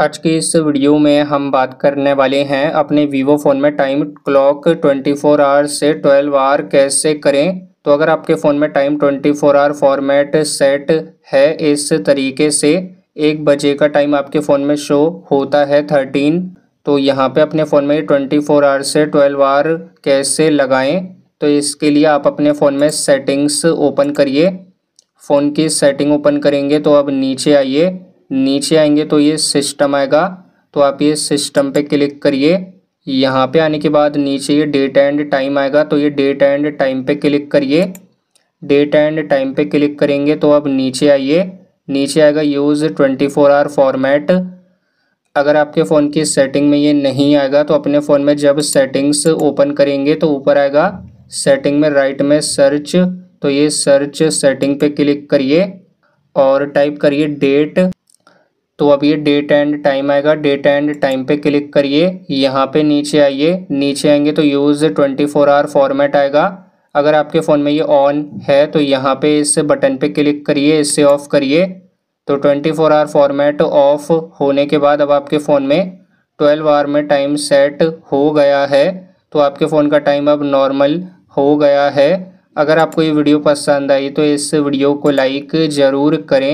आज की इस वीडियो में हम बात करने वाले हैं अपने वीवो फ़ोन में टाइम क्लॉक 24 फोर आवर से 12 आवर कैसे करें तो अगर आपके फ़ोन में time 24 four hour format set है इस तरीके से एक बजे का टाइम आपके फ़ोन में शो होता है 13 तो यहाँ पे अपने फ़ोन में 24 फोर आवर से 12 आवर कैसे लगाएं तो इसके लिए आप अपने फ़ोन में सेटिंग्स ओपन करिए फ़ोन की सेटिंग ओपन करेंगे तो अब नीचे आइए नीचे आएंगे तो ये सिस्टम आएगा तो आप ये सिस्टम पे क्लिक करिए यहाँ पे आने के बाद नीचे ये डेट एंड टाइम आएगा तो ये डेट एंड टाइम पे क्लिक करिए डेट एंड टाइम पे क्लिक करेंगे तो आप नीचे आइए नीचे आएगा use twenty four hour format अगर आपके फ़ोन की सेटिंग में ये नहीं आएगा तो अपने फ़ोन में जब सेटिंग्स ओपन करेंगे तो ऊपर आएगा सेटिंग में राइट में सर्च तो ये सर्च सेटिंग पे क्लिक करिए और टाइप करिए डेट तो अब ये डेट एंड टाइम आएगा डेट एंड टाइम पे क्लिक करिए यहाँ पे नीचे आइए नीचे आएंगे तो use twenty four hour format आएगा अगर आपके फ़ोन में ये ऑन है तो यहाँ पे इस बटन पे क्लिक करिए इससे ऑफ़ करिए तो twenty four hour format off होने के बाद अब आपके फ़ोन में ट्वेल्व आवर में टाइम सेट हो गया है तो आपके फ़ोन का टाइम अब नॉर्मल हो गया है अगर आपको ये वीडियो पसंद आई तो इस वीडियो को लाइक ज़रूर करें